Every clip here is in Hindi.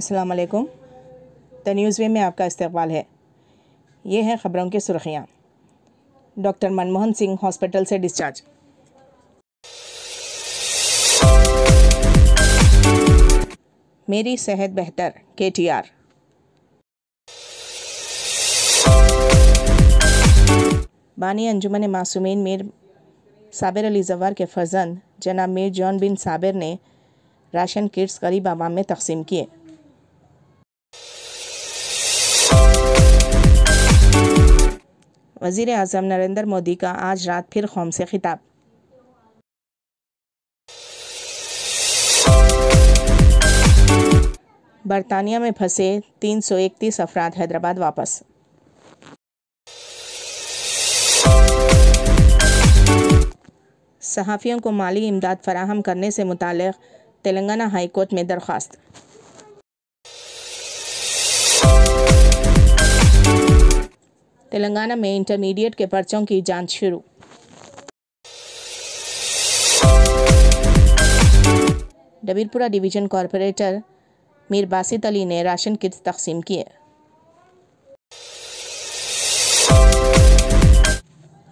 अस्सलाम वालेकुम द न्यूज़ वे में आपका इस्तकबाल है ये हैं ख़बरों की सुर्खियाँ डॉक्टर मनमोहन सिंह हॉस्पिटल से डिस्चार्ज मेरी सेहत बेहतर के टी आर बानी अंजुमन मासूमीन मीर साबिर अली जवार के फर्जंद जनाब मीर जॉन बिन साबिर ने राशन किट्स गरीब आवाम में तकसीम किए वजीर अजम नरेंद्र मोदी का आज रात फिर कौम से खिताब बरतानिया में फंसे 331 अफराद हैदराबाद वापस सहाफ़ियों को माली इमदाद फराहम करने से मुतल तेलंगाना हाईकोर्ट में दरख्वास्त तेलंगाना में इंटरमीडिएट के पर्चों की जांच शुरू डबीरपुरा डिवीजन कॉरपोरेटर मीर बासित अली ने राशन किट्स तकसीम किए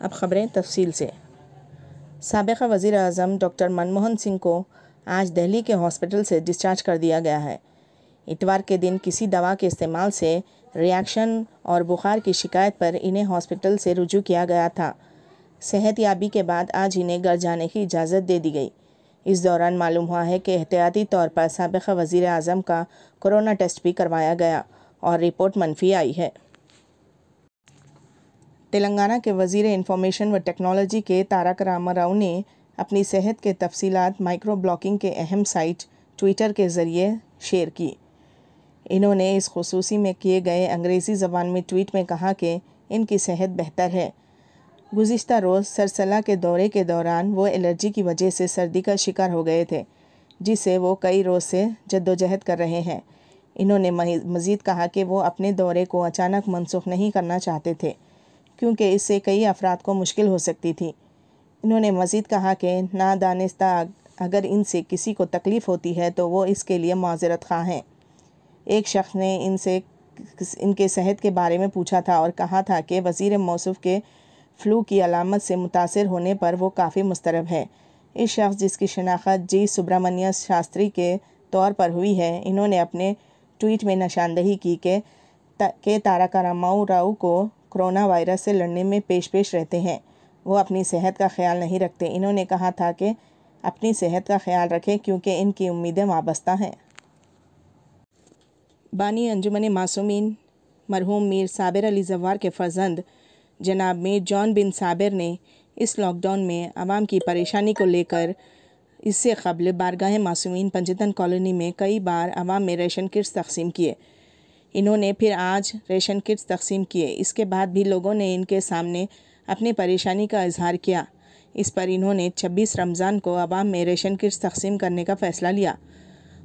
अब खबरें तफसील से सबका वज़ी अजम डॉक्टर मनमोहन सिंह को आज दिल्ली के हॉस्पिटल से डिस्चार्ज कर दिया गया है इतवार के दिन किसी दवा के इस्तेमाल से रिएक्शन और बुखार की शिकायत पर इन्हें हॉस्पिटल से रुजू किया गया था सेहत याबी के बाद आज इन्हें घर जाने की इजाज़त दे दी गई इस दौरान मालूम हुआ है कि एहतियाती तौर पर सबक वज़ी अजम का कोरोना टेस्ट भी करवाया गया और रिपोर्ट मनफी आई है तेलंगाना के वजीर इंफॉर्मेशन व टेक्नोलॉजी के तारक रामा राव ने अपनी सेहत के तफसीत माइक्रो ब्लॉकिंग के अहम साइट ट्विटर के ज़रिए शेयर की इन्होंने इस खसूसी में किए गए अंग्रेज़ी ज़बान में ट्वीट में कहा कि इनकी सेहत बेहतर है गुज्त रोज़ सरसला के दौरे के दौरान वो एलर्जी की वजह से सर्दी का शिकार हो गए थे जिसे वो कई रोज़ से जद्दोजहद कर रहे हैं इन्होंने मज़ीद कहा कि वो अपने दौरे को अचानक मनसूख नहीं करना चाहते थे क्योंकि इससे कई अफराद को मुश्किल हो सकती थी इन्होंने मज़ीद कहा कि ना नादानस्ता अगर इनसे किसी को तकलीफ़ होती है तो वो इसके लिए माजरत खा हैं एक शख्स ने इनसे इनके सेहत के बारे में पूछा था और कहा था कि वज़ी मौसफ के फ्लू की अलामत से मुतासर होने पर वो काफ़ी मुस्तरब है इस शख्स जिसकी शनाख्त जी सुब्रमण्य शास्त्री के तौर पर हुई है इन्होंने अपने ट्वीट में निशानदही की के, ता, के तारका रामाऊ राव को कोरोना वायरस से लड़ने में पेश पेश रहते हैं वो अपनी सेहत का ख्याल नहीं रखते इन्होंने कहा था कि अपनी सेहत का ख्याल रखें क्योंकि इनकी उम्मीदें वाबस्ता हैं बानी अंजुमन मासूमिन मरहूम मीर साबिर अली जवार के फर्जंद जनाब मीर जॉन बिन साबिर ने इस लॉकडाउन में आवाम की परेशानी को लेकर इससे कबल बारगाह मासूमिन पंजतन कॉलोनी में कई बार आवाम में रेशन किट्स तकसीम किए इन्होंने फिर आज रेशन किट्स तकसीम किए इसके बाद भी लोगों ने इनके सामने अपनी परेशानी का इजहार किया इस पर इन्होंने 26 रमज़ान को आवाम में रेशन किट्स तकसीम करने का फ़ैसला लिया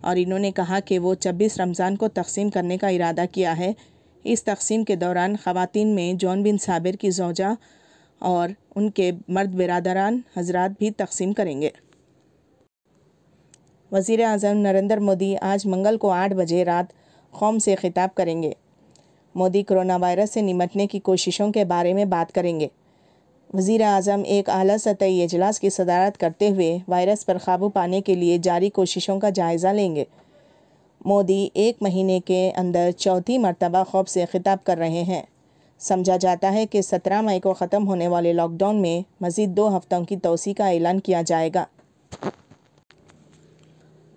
और इन्होंने कहा कि वो छब्बीस रमज़ान को तकसीम करने का इरादा किया है इस तकसीम के दौरान ख़वान में जॉन बिन साबिर की जोजा और उनके मर्द बिरदारान हजरात भी तकसीम करेंगे वज़ी अजम नरेंद्र मोदी आज मंगल को आठ बजे रात कौम से खिताब करेंगे मोदी कोरोना वायरस से निमटने की कोशिशों के बारे में बात करेंगे वजीर अजम एक अली सतह अजलास की सदारत करते हुए वायरस पर काबू पाने के लिए जारी कोशिशों का जायज़ा लेंगे मोदी एक महीने के अंदर चौथी मरतबा खौफ से खिताब कर रहे हैं समझा जाता है कि सत्रह मई को ख़त्म होने वाले लॉकडाउन में मज़ीद दो हफ्तों की तोसी का ऐलान किया जाएगा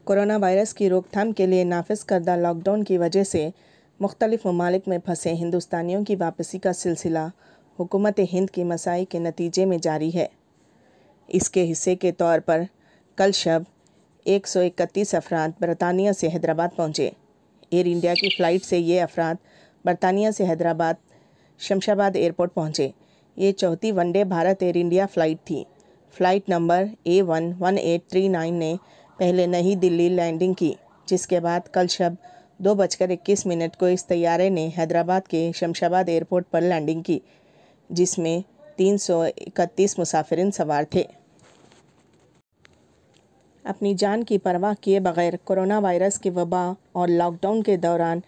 कोरोना वायरस की रोकथाम के लिए नाफज करदा लॉकडाउन की वजह से मुख्तलिफ़ ममालिक में फंसे हिंदुस्तानियों की वापसी का सिलसिला हुकूमत हिंद की मसाई के नतीजे में जारी है इसके हिस्से के तौर पर कल शब 131 अफराद बरतानिया से हैदराबाद पहुँचे एयर इंडिया की फ़्लाइट से ये अफराद बरतानिया से हैदराबाद शमशाबाद एयरपोर्ट पहुँचे ये चौथी Vande Bharat Air India flight थी flight number A one one eight three nine ने पहले नई दिल्ली लैंडिंग की जिसके बाद कल शब दो बजकर इक्कीस मिनट को इस तैयारे ने हैदराबाद के शमशाबाद एयरपोर्ट पर लैंडिंग की जिसमें तीन सौ इकतीस मुसाफिर सवार थे अपनी जान की परवाह किए बगैर कोरोना वायरस की वबा और लॉकडाउन के दौरान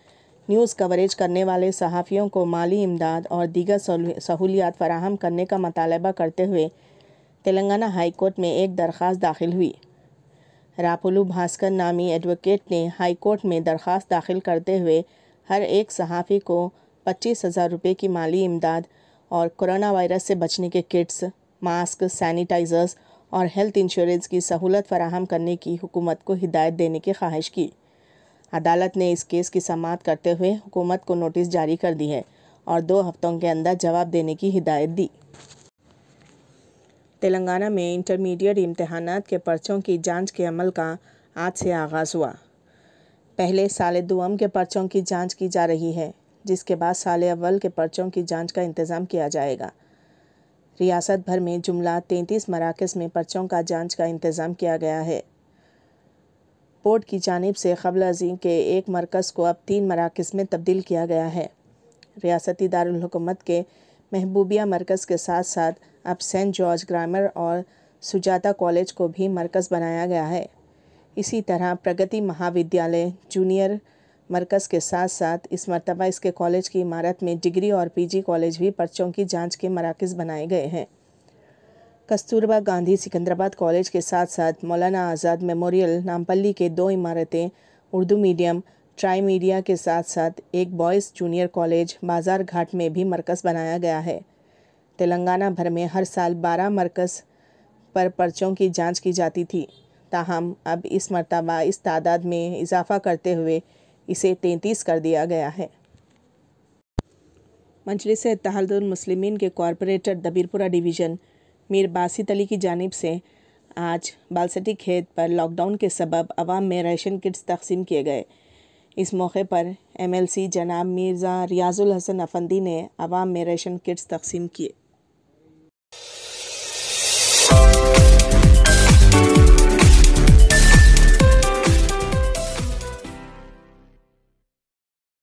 न्यूज़ कवरेज करने वाले सहाफ़ियों को माली इमदाद और दीगर सहूलियात फराहम करने का मतालबा करते हुए तेलंगाना हाईकोर्ट में एक दरख्वास्त दाखिल हुई रापुलू भास्कर नामी एडवोकेट ने हाईकोर्ट में दरख्वास्त दाखिल करते हुए हर एक सहाफ़ी को पच्चीस हज़ार रुपये की माली इमदाद और कोरोना वायरस से बचने के किट्स मास्क सैनिटाइज़र्स और हेल्थ इंश्योरेंस की सहूलत फराहम करने की हुकूमत को हिदायत देने की ख्वाहिश की अदालत ने इस केस की समात करते हुए हुकूमत को नोटिस जारी कर दी है और दो हफ्तों के अंदर जवाब देने की हिदायत दी तेलंगाना में इंटरमीडिएट इम्तहान के पर्चों की जांच के अमल का आज से आगाज़ हुआ पहले साल दुआम के पर्चों की जांच की जा रही है जिसके बाद साल अव्वल के पर्चों की जांच का इंतज़ाम किया जाएगा रियासत भर में जुमला तैंतीस मराकज़ में पर्चों का जांच का इंतज़ाम किया गया है बोर्ड की जानब से कबल अजीम के एक मरकज़ को अब तीन मराकज़ में तब्दील किया गया है रियासती दारकूमत के महबूबिया मरकज़ के साथ साथ अब सेंट जॉर्ज ग्रामर और सुजाता कॉलेज को भी मरकज़ बनाया गया है इसी तरह प्रगति महाविद्यालय जूनियर मरकज़ के साथ साथ इस मरतबा इसके कॉलेज की इमारत में डिग्री और पीजी कॉलेज भी पर्चों की जांच के मराकज़ बनाए गए हैं कस्तूरबा गांधी सिकंदराबाद कॉलेज के साथ साथ मौलाना आज़ाद मेमोरियल नामपल्ली के दो इमारतें उर्दू मीडियम ट्राई मीडिया के साथ साथ एक बॉयज़ जूनियर कॉलेज बाजार घाट में भी मरकज़ बनाया गया है तेलंगाना भर में हर साल बारह मरकज़ पर पर्चों की जांच की जाती थी ताहम अब इस मरतबा इस तादाद में इजाफा करते हुए इसे तैंतीस कर दिया गया है मजलिस मुस्लिमीन के कॉरपोरेटर दबीरपुरा डिवीज़न मीर बासित अली की जानब से आज बालसटी खेत पर लॉकडाउन के सबब अवाम में राशन किट्स तकसीम किए गए इस मौके पर एमएलसी जनाब मिर्ज़ा रियाज़ुल हसन अफंदी ने अवाम में राशन किट्स तकसीम किए